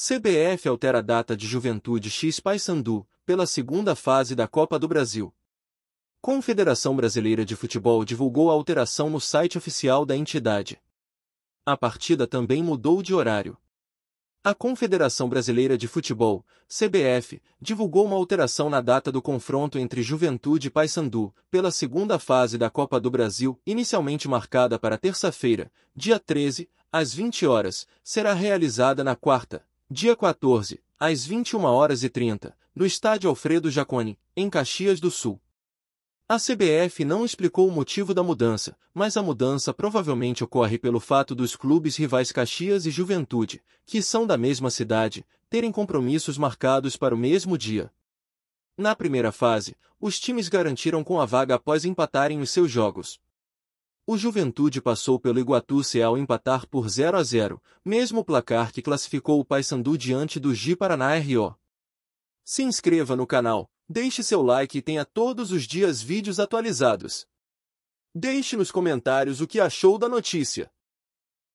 CBF altera a data de Juventude X Paysandu, pela segunda fase da Copa do Brasil. Confederação Brasileira de Futebol divulgou a alteração no site oficial da entidade. A partida também mudou de horário. A Confederação Brasileira de Futebol, CBF, divulgou uma alteração na data do confronto entre Juventude e Paysandu, pela segunda fase da Copa do Brasil, inicialmente marcada para terça-feira, dia 13, às 20 horas, será realizada na quarta, Dia 14, às 21 horas e 30, no estádio Alfredo Jaconi, em Caxias do Sul. A CBF não explicou o motivo da mudança, mas a mudança provavelmente ocorre pelo fato dos clubes rivais Caxias e Juventude, que são da mesma cidade, terem compromissos marcados para o mesmo dia. Na primeira fase, os times garantiram com a vaga após empatarem os seus jogos, o Juventude passou pelo Iguatu ao empatar por 0 a 0, mesmo placar que classificou o Paysandu diante do Gi Paraná RO. Se inscreva no canal, deixe seu like e tenha todos os dias vídeos atualizados. Deixe nos comentários o que achou da notícia.